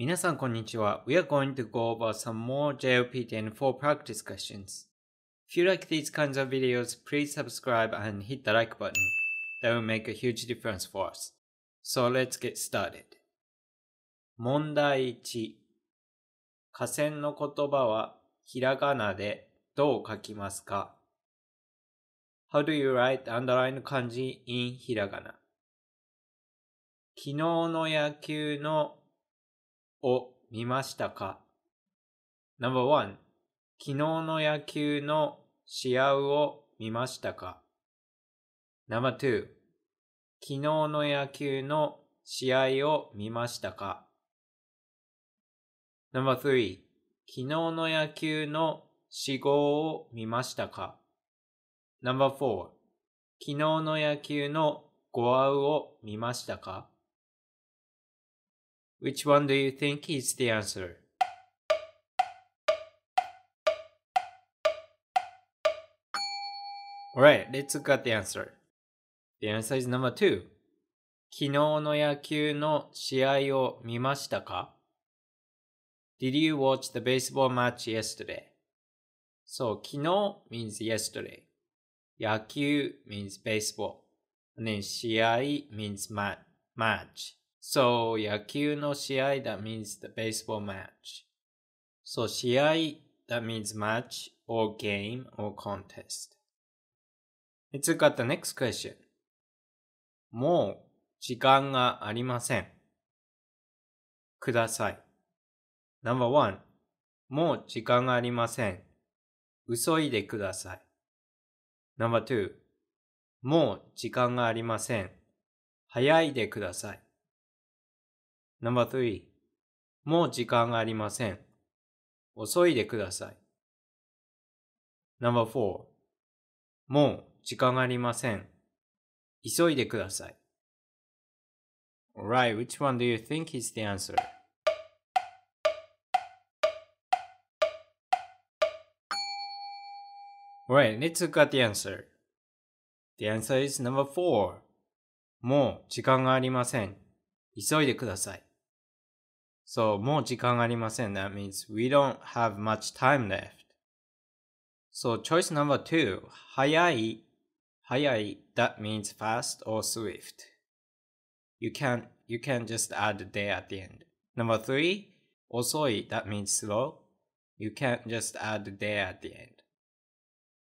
皆さん、こんにちは。We are going to go over some more JLPTN4 practice questions. If you like these kinds of videos, please subscribe and hit the like button. That will make a huge difference for us. So let's get started. 問題1河川の言葉はひらがなでどう書きますか ?How do you write underline 漢字 in ひらがな昨日の野球のを見ましたか ?No.1 昨日の野球の試合を見ましたか ?No.2 昨日の野球の試合を見ましたか ?No.3 昨日の野球の死後を見ましたか ?No.4 昨日の野球の語合を見ましたか Which one do you think is the answer? Alright, let's look at the answer. The answer is number two. 昨日の野球の試合を見ましたか Did you watch the baseball match yesterday? So, 昨日 means yesterday. 野球 means baseball. And then 試合 means match. So, 野球の試合 that means the baseball match. So, 試合 that means match or game or contest. It's got the next question. もう時間がありません。ください。Number one. もう時間がありません。急いでください。Number two. もう時間がありません。早いでください。n r 3もう時間がありません。遅いでください。n r 4もう時間がありません。急いでください。Alright, which one do you think is the answer? Alright, let's look at the answer. The answer is number 4. もう時間がありません。急いでください。So もう時間ありません that means we don't have much time left. So choice number two, 早い that means fast or swift. You can you can just add the day at the end. Number three, osoi, that means slow. You can not just add the day at the end.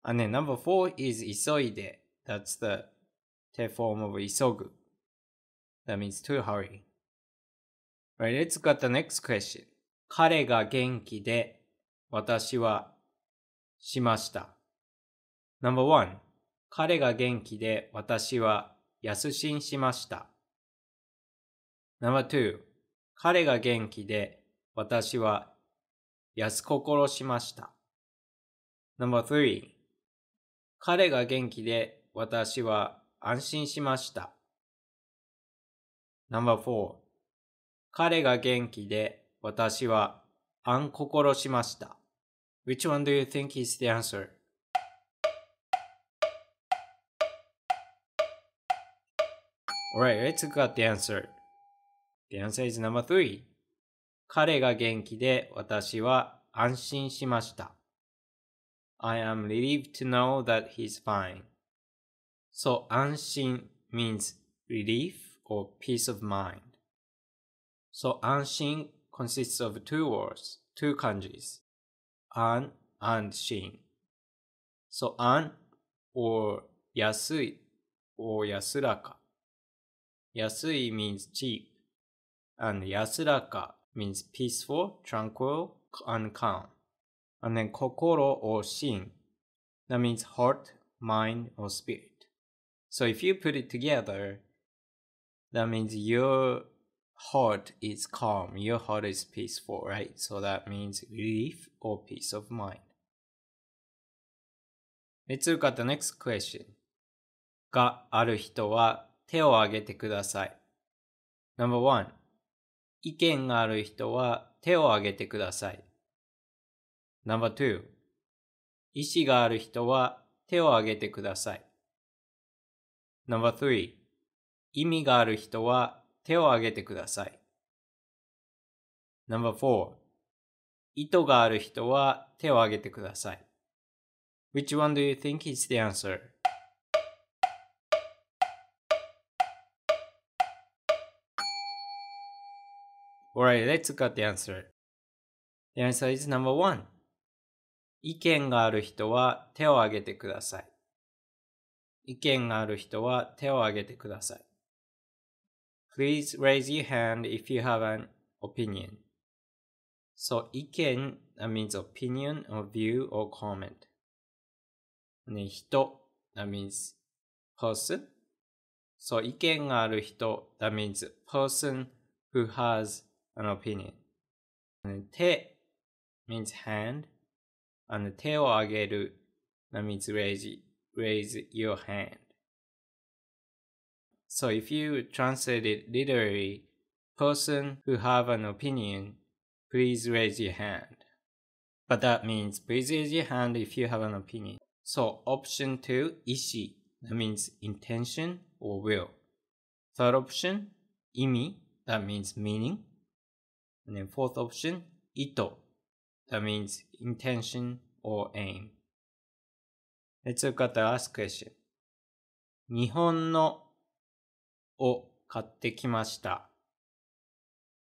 And then number four is isoide. That's the te form of isogu. That means to hurry. Right, let's got the next question. 彼が元気で私はしました。Number one. 彼が元気で私は安心しました。Number two. 彼が元気で私は安心しました。Number three. 彼が元気で私は安心しました。Number four. 彼が元気で、私は暗心しました。Which one do you think is the answer? a l right, let's look a t the answer. The answer is number three. 彼が元気で私は安心しました。I am relieved to know that he's fine. So, 安心 means relief or peace of mind. So anshin consists of two words, two kanjis, an and shin. So an or yasui or yasuraka. Yasui means cheap and yasuraka means peaceful, tranquil, and calm. And then kokoro or shin, that means heart, mind, or spirit. So if you put it together, that means your heart is calm, your heart is peaceful, right? So that means relief or peace of mind. Let's look at the next question. がある人は手を挙げてください。Number one. 意見がある人は手を挙げてください。Number two. 意思がある人は手を挙げてください。Number three. 意味がある人は手を挙げてください。n o 意図がある人は手を挙げてください。Which one do you think is the answer? a l r i g h t let's g o t the answer. The answer is number one. 意見がある人は手を挙げてください。意見がある人は手を挙げてください。Please raise your hand if you have an opinion. So iken that means opinion or view or comment. And then hito that means person. So iken ga aru hito that means person who has an opinion. And te means hand. And te o ageru that means raise, raise your hand. So if you translate it literally, person who have an opinion, please raise your hand. But that means please raise your hand if you have an opinion. So option 2, ishi, that means intention or will. Third option, imi, that means meaning. And then fourth option, ito, that means intention or aim. Let's look at the last question. 日本のを買ってきました。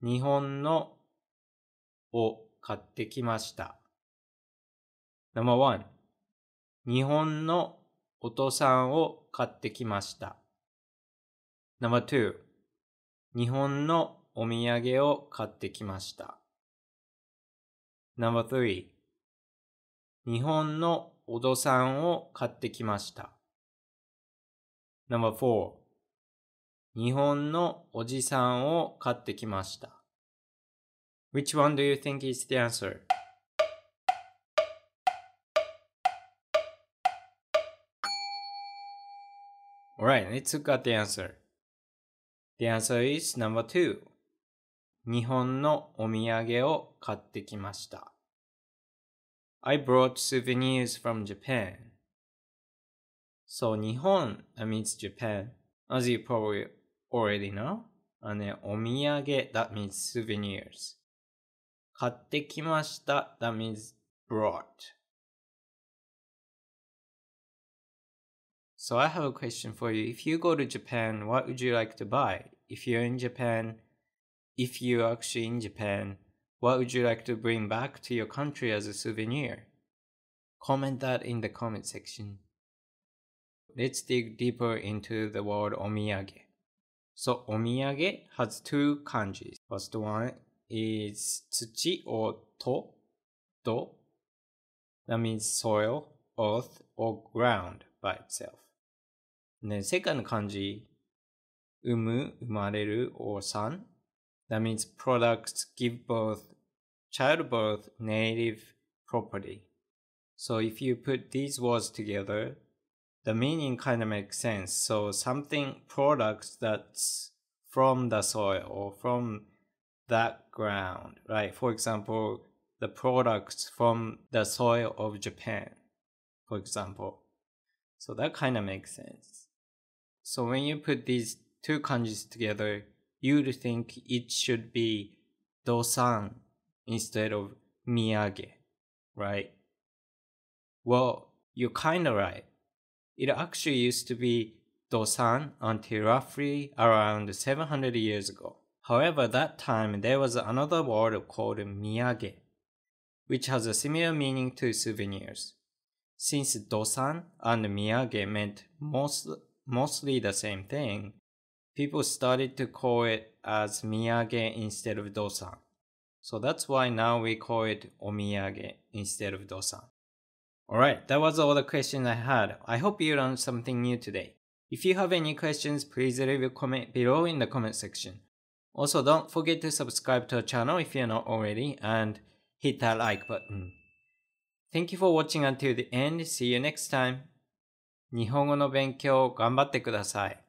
日本のを買ってきました。No.1 日本のお父さんを買ってきました。No.2 日本のお土産を買ってきました。No.3 日本のお父さんを買ってきました。No.4 日本のおじさんを買ってきました。Which one do you think is the answer? a l right, let's look at the answer. The answer is number two. 日本のお土産を買ってきました。I brought souvenirs from Japan. So, 日本 a m i d s t Japan, as you probably already know? omiyage that means souvenirs。買ってきました that means brought. So I have a question for you. If you go to Japan, what would you like to buy? If you're in Japan, if you're actually in Japan, what would you like to bring back to your country as a souvenir? Comment that in the comment section. Let's dig deeper into the word omiyage. So omiyage has two kanjis. First one is tsuchi or to, do. That means soil, earth, or ground by itself. And then second kanji, umu, umareru, or san, That means products give birth, childbirth, native property. So if you put these words together, the meaning kind of makes sense. So something products that's from the soil or from that ground, right? For example, the products from the soil of Japan, for example. So that kind of makes sense. So when you put these two kanjis together, you'd think it should be dosan instead of miyage, right? Well, you're kind of right. It actually used to be Dosan until roughly around 700 years ago. However, that time there was another word called miyage, which has a similar meaning to souvenirs. Since dosan and miyage meant most, mostly the same thing, people started to call it as miyage instead of dosan. So that's why now we call it omiyage instead of dosan. Alright, that was all the questions I had. I hope you learned something new today. If you have any questions, please leave a comment below in the comment section. Also, don't forget to subscribe to the channel if you're not already and hit that like button. Thank you for watching until the end. See you next time. 日本語の勉強頑張ってください。